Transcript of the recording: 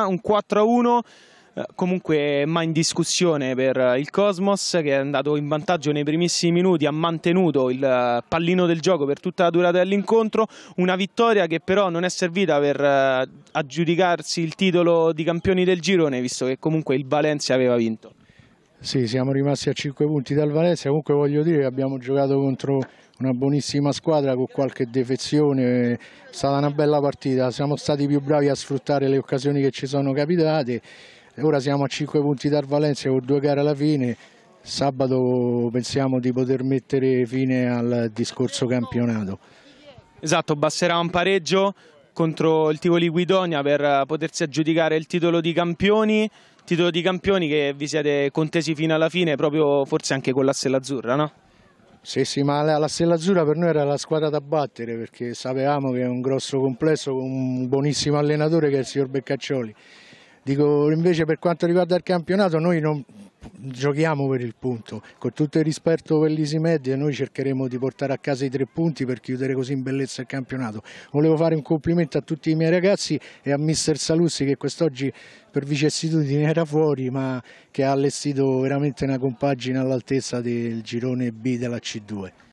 un 4-1 eh, comunque ma in discussione per eh, il Cosmos che è andato in vantaggio nei primissimi minuti, ha mantenuto il eh, pallino del gioco per tutta la durata dell'incontro, una vittoria che però non è servita per aggiudicarsi il titolo di campioni del girone visto che comunque il Valencia aveva vinto. Sì, siamo rimasti a 5 punti dal Valencia, comunque voglio dire che abbiamo giocato contro una buonissima squadra con qualche defezione, è stata una bella partita, siamo stati più bravi a sfruttare le occasioni che ci sono capitate, ora siamo a 5 punti dal Valencia con due gare alla fine, sabato pensiamo di poter mettere fine al discorso campionato. Esatto, basterà un pareggio contro il Tivoli Guidonia per potersi aggiudicare il titolo di campioni, titolo di campioni che vi siete contesi fino alla fine, proprio forse anche con la Stella Azzurra, no? Sì, sì, ma la, la Stella Azzurra per noi era la squadra da battere perché sapevamo che è un grosso complesso con un buonissimo allenatore che è il signor Beccaccioli. Dico, invece per quanto riguarda il campionato noi non, giochiamo per il punto. Con tutto il rispetto per l'Isimedia noi cercheremo di portare a casa i tre punti per chiudere così in bellezza il campionato. Volevo fare un complimento a tutti i miei ragazzi e a mister Salussi che quest'oggi per vicissitudini era fuori ma che ha allestito veramente una compagine all'altezza del girone B della C2.